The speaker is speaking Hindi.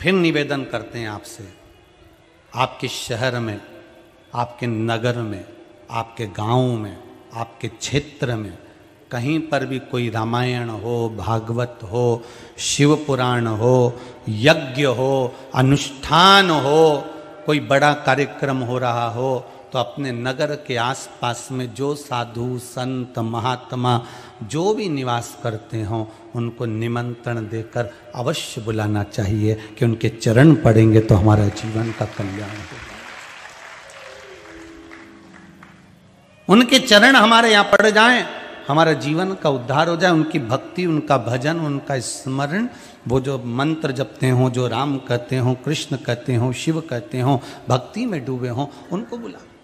फिर निवेदन करते हैं आपसे आपके शहर में आपके नगर में आपके गांव में आपके क्षेत्र में कहीं पर भी कोई रामायण हो भागवत हो शिव पुराण हो यज्ञ हो अनुष्ठान हो कोई बड़ा कार्यक्रम हो रहा हो तो अपने नगर के आसपास में जो साधु संत महात्मा जो भी निवास करते हों उनको निमंत्रण देकर अवश्य बुलाना चाहिए कि उनके चरण पड़ेंगे तो हमारा जीवन का कल्याण होगा उनके चरण हमारे यहाँ पड़ जाएं हमारा जीवन का उद्धार हो जाए उनकी भक्ति उनका भजन उनका स्मरण वो जो मंत्र जपते हों जो राम कहते हों कृष्ण कहते हों शिव कहते हों भक्ति में डूबे हों उनको बुला